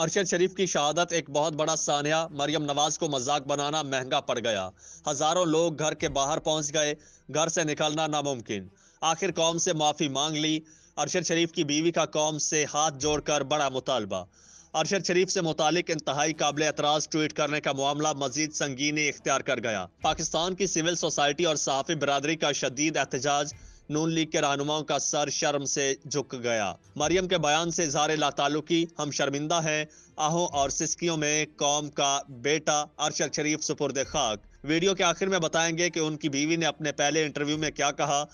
अरशद शरीफ की शहादत एक बहुत बड़ा सानिया मरियम नवाज को मजाक बनाना महंगा पड़ गया हजारों लोग घर के बाहर पहुंच गए घर से निकलना नामुमकिन आखिर कौम से माफ़ी मांग ली अरशद शरीफ की बीवी का कौम से हाथ जोड़कर बड़ा मुतालबा अरशद शरीफ से मुतालिक इंतहाई काबिल एतराज़ ट्वीट करने का मामला मजीद संगीनी इख्तियार कर गया पाकिस्तान की सिविल सोसाइटी और सहाफ़ी बरदरी का शदीद एहतजाज नून लीग के रहनुमाओं का सर शर्म से झुक गया मरियम के बयान से इजहार लातालुकी हम शर्मिंदा हैं आहो और सिस्कियों में कौम का बेटा अरशद शरीफ सुपुर्द खाक वीडियो के आखिर में बताएंगे कि उनकी बीवी ने अपने पहले इंटरव्यू में क्या कहा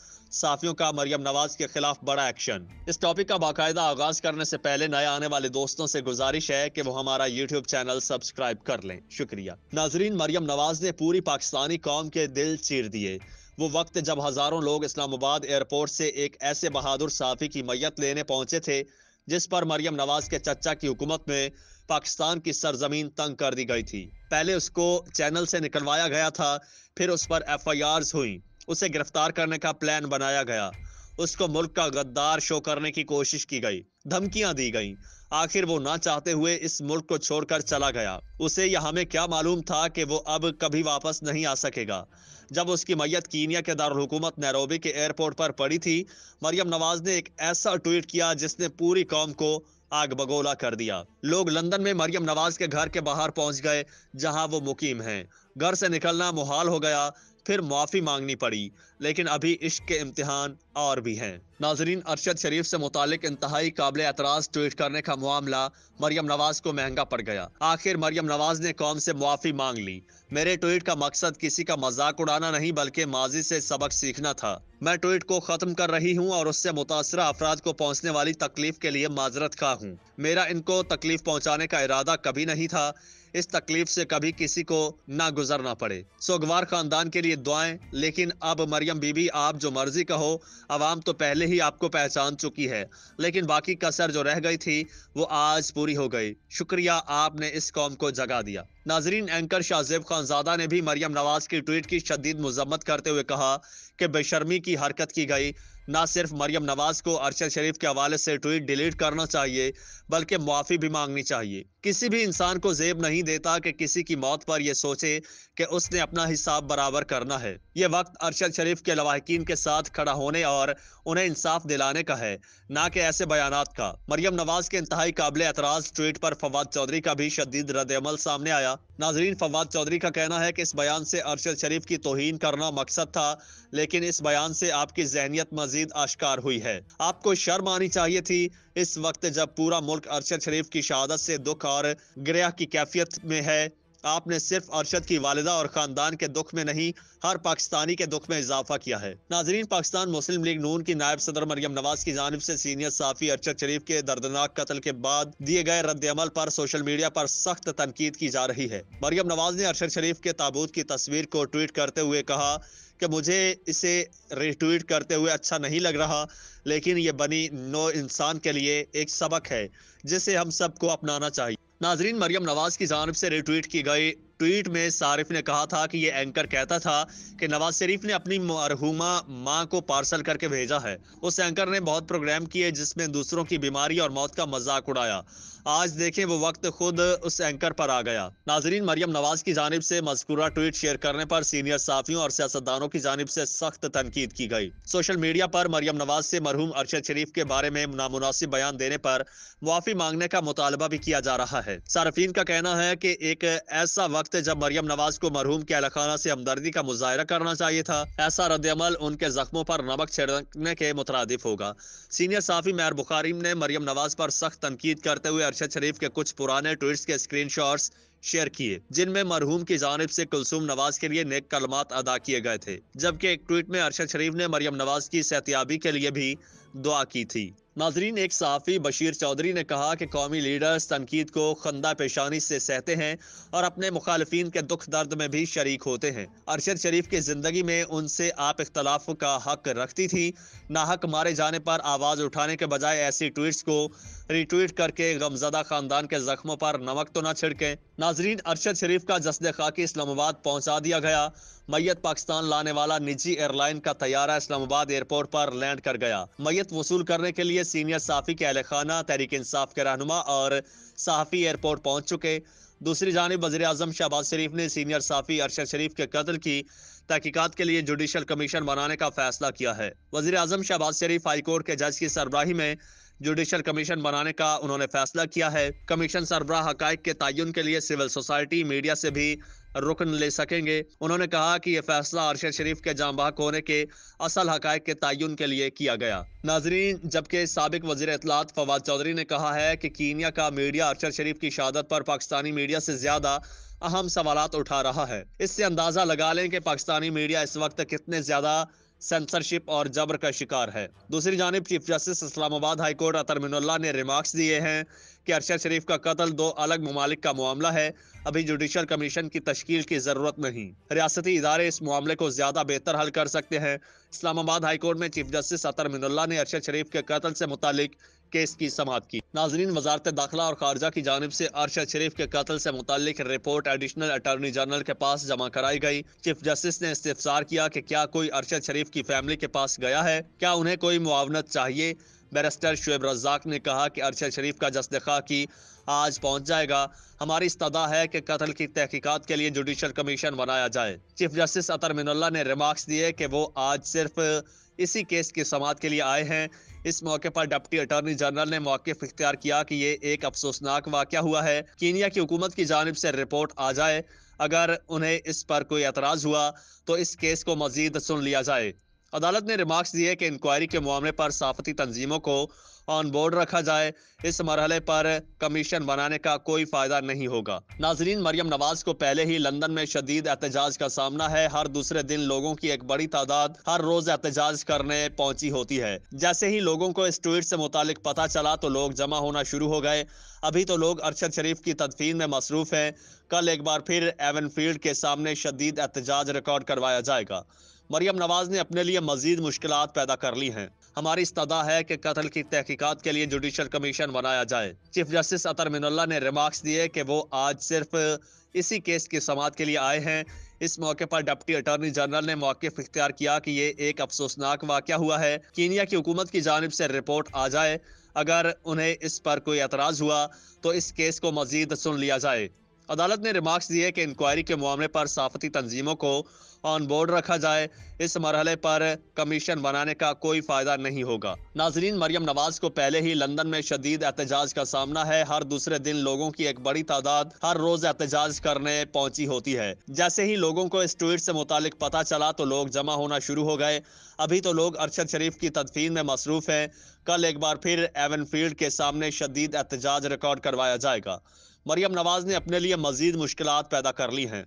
साफियों का मरियम नवाज के खिलाफ बड़ा एक्शन इस टॉपिक का बाकायदा आगाज करने से पहले नए आने वाले दोस्तों से गुजारिश है कि वो हमारा यूट्यूब चैनल सब्सक्राइब कर लें शुक्रिया नाजरीन मरियम नवाज ने पूरी पाकिस्तानी कौम के दिल चीर दिए वो वक्त जब हजारों लोग इस्लामाबाद एयरपोर्ट से एक ऐसे बहादुर साफी की मैयत लेने पहुंचे थे जिस पर मरियम नवाज के चचा की हुकूमत में पाकिस्तान की सरजमीन तंग कर दी गई थी पहले उसको चैनल से निकलवाया गया था फिर उस पर एफ आई आर हुई उसे गिरफ्तार करने का प्लान बनाया गया उसको मुल्क का गद्दार शो करने की कोशिश की गई धमकियां दी गईं आखिर वो ना चाहते हुए इस मुल्क को छोड़कर चला गया उसे या हमें क्या मालूम था कि वो अब कभी वापस नहीं आ सकेगा जब उसकी मैयत कीनिया के दारकूमत नैरोबी के एयरपोर्ट पर पड़ी थी मरियम नवाज ने एक ऐसा ट्वीट किया जिसने पूरी कौम को आग बगोला कर दिया लोग लंदन में मरियम नवाज के घर के बाहर पहुंच गए जहां वो मुकीम हैं घर से निकलना मुहाल हो गया फिर माफ़ी मांगनी पड़ी लेकिन अभी इश्क के इम्तिहान और भी हैं नाजरीन अरशद शरीफ से मुतल इंतहाई काबिल एतराज ट्वीट करने का मामला मरियम नवाज को महंगा पड़ गया आखिर मरियम नवाज ने कौम से मुआफ़ी मांग ली मेरे ट्वीट का मकसद किसी का मजाक उड़ाना नहीं बल्कि माजी से सबक सीखना था मैं ट्वीट को ख़त्म कर रही हूँ और उससे मुतासर अफराद को पहुँचने वाली तकलीफ के लिए माजरत खा हूँ मेरा इनको तकलीफ पहुँचाने का इरादा कभी नहीं था इस तकलीफ से कभी किसी को ना गुजरना पड़े सोगवार खानदान के लिए दुआएं लेकिन अब मरियम बीबी आप जो मर्जी कहो आवाम तो पहले ही आपको पहचान चुकी है लेकिन बाकी कसर जो रह गई थी वो आज पूरी हो गई शुक्रिया आपने इस कौम को जगा दिया नाजरीन एंकर शाहजेब खानजादा ने भी मरियम नवाज की ट्वीट की शदीद मजम्मत करते हुए कहा कि बेशर्मी की हरकत की गई न सिर्फ मरियम नवाज को अरशद शरीफ के हवाले से ट्वीट डिलीट करना चाहिए बल्कि मुआफ़ी भी मांगनी चाहिए किसी भी इंसान को जेब नहीं देता कि किसी की मौत पर यह सोचे कि उसने अपना हिसाब बराबर करना है ये वक्त अरशद शरीफ के लवाहकिन के साथ खड़ा होने और उन्हें इंसाफ दिलाने का है ना कि ऐसे बयान का मरियम नवाज के इंतहाई काबिल एतराज ट्वीट पर फवाद चौधरी का भी शदीद रद्दमल सामने आया नाजरीन फवाद चौधरी का कहना है कि इस बयान से अरशद शरीफ की तोहन करना मकसद था लेकिन इस बयान से आपकी जहनीत मजीद मजीद आश्कार हुई है आपको शर्म आनी चाहिए थी इस वक्त जब पूरा मुल्क अरशद शरीफ की शहादत से दुख और ग्रह की कैफियत में है आपने सिर्फ अरशद की वालदा और खानदान के दुख में नहीं हर पाकिस्तानी के दुख में इजाफा किया है नाजरीन पाकिस्तान मुस्लिम लीग नून की नायब सदर मरियम नवाज की जानब से सीनियर साफी अरशद शरीफ के दर्दनाक कत्ल के बाद दिए गए रद्द अमल पर सोशल मीडिया पर सख्त तनकीद की जा रही है मरियम नवाज ने अरशद शरीफ के ताबूत की तस्वीर को ट्वीट करते हुए कहा कि मुझे इसे रिट्वीट करते हुए अच्छा नहीं लग रहा लेकिन ये बनी नो इंसान के लिए एक सबक है जिसे हम सबको अपनाना चाहिए नाजरीन मरियम नवाज की जानब से रिट्वीट की गई ट्वीट में सारिफ ने कहा था कि ये एंकर कहता था कि नवाज शरीफ ने अपनी मरहुमा माँ को पार्सल करके भेजा है उस एंकर ने बहुत प्रोग्राम किए जिसमें दूसरों की बीमारी और मौत का मजाक उड़ाया आज देखें वो वक्त खुद उस एंकर पर आ गया नाजरीन मरियम नवाज की जानब से मजकूरा ट्वीट शेयर करने पर सीनियर साफियों और सियासतदानों की जानब से सख्त तनकीद की गई सोशल मीडिया पर मरियम नवाज से मरहूम अरशद शरीफ के बारे में नामुनासिब बयान देने पर मुआफी मांगने का मुतालबा भी किया जा रहा है सार्फिन का कहना है की एक ऐसा वक्त वक्त जब मरियम नवाज को मरहूम के अलखाना से हमदर्दी का मुजाहरा करना चाहिए था ऐसा रद्दमल उनके जख्मों पर नमक छिड़कने के मुतरद होगा सीनियर साफी मेहर बुखारी ने मरियम नवाज पर सख्त तनकीद करते हुए अरशद शरीफ के कुछ पुराने ट्वीट के स्क्रीन शॉट्स शेयर किए जिनमें मरहूम की जानब से कुलसुम नवाज के लिए नेक कलमात अदा किए गए थे जबकि एक ट्वीट में अरशद शरीफ ने मरियम नवाज की सेहतियाबी के लिए भी दुआ की थी नाजरीन एक सहाफ़ी बशीर चौधरी ने कहा कि कौमी लीडर्स तनकीद को खंदा पेशानी से सहते हैं और अपने मुखालफी के दुख दर्द में भी शरीक होते हैं अरशद शरीफ की ज़िंदगी में उनसे आप इख्तलाफ का हक रखती थी नाहक मारे जाने पर आवाज़ उठाने के बजाय ऐसी ट्वीट्स को रिट्वीट करके गमजदा ख़ानदान के ज़ख्मों पर नमक तो ना छिड़कें नाजरीन अरशद शरीफ का जसद खाकि इस्लामाबाद पहुंचा दिया गया मैयत पाकिस्तान लाने वाला निजी एयरलाइन का तैयारा इस्लामाबाद एयरपोर्ट पर लैंड कर गया मैयत वसूल करने के लिए सीनियर साफी के अहल खाना तहरीक इंसाफ के रहनुमा और साफी एयरपोर्ट पहुंच चुके दूसरी जानब वजी अजम शहबाज शरीफ ने सीनियर साफी अरशद शरीफ के कत्ल की तहकीकत के लिए जुडिशल कमीशन बनाने का फैसला किया है वजी अजम शहबाज शरीफ हाईकोर्ट के जज की सरबराही में जुडिशल कमीशन बनाने का उन्होंने फैसला किया है कमीशन सरबरा हक के तयन के लिए सिविल सोसाइटी मीडिया से भी रुकन ले सकेंगे उन्होंने कहा कि यह फैसला अरशद शरीफ के जामबाग होने के असल हक के तयन के लिए किया गया नाजरीन जबकि सबक वजी अतलात फवाद चौधरी ने कहा है कि कीनिया का मीडिया अरशद शरीफ की शहादत पर पाकिस्तानी मीडिया से ज्यादा अहम सवाल उठा रहा है इससे अंदाजा लगा लें कि पाकिस्तानी मीडिया इस वक्त कितने ज्यादा सेंसरशिप और जबर का शिकार है दूसरी जानब chief justice Islamabad high court Athar Minallah ने रिमार्क्स दिए हैं कि अरशद शरीफ का कत्ल दो अलग ममालिक का मामला है अभी जुडिशल कमीशन की तश्ल की ज़रूरत नहीं रियासती इदारे इस मामले को ज़्यादा बेहतर हल कर सकते हैं इस्लामाबाद हाईकोर्ट में चीफ जस्टिस अतर मिनल्ला ने अरशद शरीफ के कत्ल से मुतलिक केस की समाप्त की नाजरीन वजारत दाखिला और खारजा की जानब से अरशद शरीफ के कत्ल से मुतलिक रिपोर्ट एडिशनल अटॉर्नी जनरल के पास जमा कराई गई चीफ जस्टिस ने इस्तार किया कि क्या कोई अरशद शरीफ की फैमिली के पास गया है क्या उन्हें कोई मुआवनत चाहिए बैरिस्टर शुएब रज़ाक ने कहा कि अरशद शरीफ का जसद खा की आज पहुंच जाएगा हमारी इस्तः है कि कत्ल की तहकीकात के लिए जुडिशल कमीशन बनाया जाए चीफ जस्टिस अतर मिनल्ला ने रिमार्क्स दिए कि वो आज सिर्फ इसी केस की समात के लिए आए हैं इस मौके पर डिप्टी अटॉर्नी जनरल ने मौके इख्तियार किया कि ये एक अफसोसनाक वाक़ हुआ है कीनिया की हुकूमत की जानब से रिपोर्ट आ जाए अगर उन्हें इस पर कोई एतराज़ हुआ तो इस केस को मजीद सुन लिया जाए अदालत ने रिमार्क्स दिए कि इंक्वायरी के मामले पर सहाफती तंजीमों को ऑन बोर्ड रखा जाए इस मरहले पर कमीशन बनाने का कोई फ़ायदा नहीं होगा नाजरीन मरियम नवाज को पहले ही लंदन में शदीद एहतजाज का सामना है हर दूसरे दिन लोगों की एक बड़ी तादाद हर रोज एहतजाज करने पहुंची होती है जैसे ही लोगों को इस ट्वीट से मुतालिक पता चला तो लोग जमा होना शुरू हो गए अभी तो लोग अरशद शरीफ की तदफीन में मसरूफ हैं कल एक बार फिर एवन के सामने शदीद एहतजाज रिकॉर्ड करवाया जाएगा मरियम नवाज ने अपने लिए मजीद मुश्किल पैदा कर ली हैं हमारी इस्तः है कि कत्ल की तहकीकत के लिए जुडिशल कमीशन बनाया जाए चीफ जस्टिस अतर मिनल्ला ने रिमार्क्स दिए कि वो आज सिर्फ इसी केस की समात के लिए आए हैं इस मौके पर डिप्टी अटॉर्नी जनरल ने मौके इख्तियार किया कि ये एक अफसोसनाक वाक़ हुआ है कीनिया की हुकूमत की जानब से रिपोर्ट आ जाए अगर उन्हें इस पर कोई एतराज़ हुआ तो इस केस को मजीद सुन लिया जाए अदालत ने रिमार्क्स दिए कि इंक्वायरी के मामले पर सहाफती तंजीमों को ऑन बोर्ड रखा जाए इस मरहले पर कमीशन बनाने का कोई फायदा नहीं होगा नाजरीन मरियम नवाज को पहले ही लंदन में शदीद एहतजाज का सामना है हर दूसरे दिन लोगों की एक बड़ी तादाद हर रोज एहतजाज करने पहुंची होती है जैसे ही लोगों को इस ट्वीट से मुतालिक पता चला तो लोग जमा होना शुरू हो गए अभी तो लोग अरशद शरीफ की तदफीन में मसरूफ हैं कल एक बार फिर एवन फील्ड के सामने शदीद एहतजाज रिकॉर्ड करवाया जाएगा मरियम नवाज ने अपने लिए मजीद मुश्किल पैदा कर ली हैं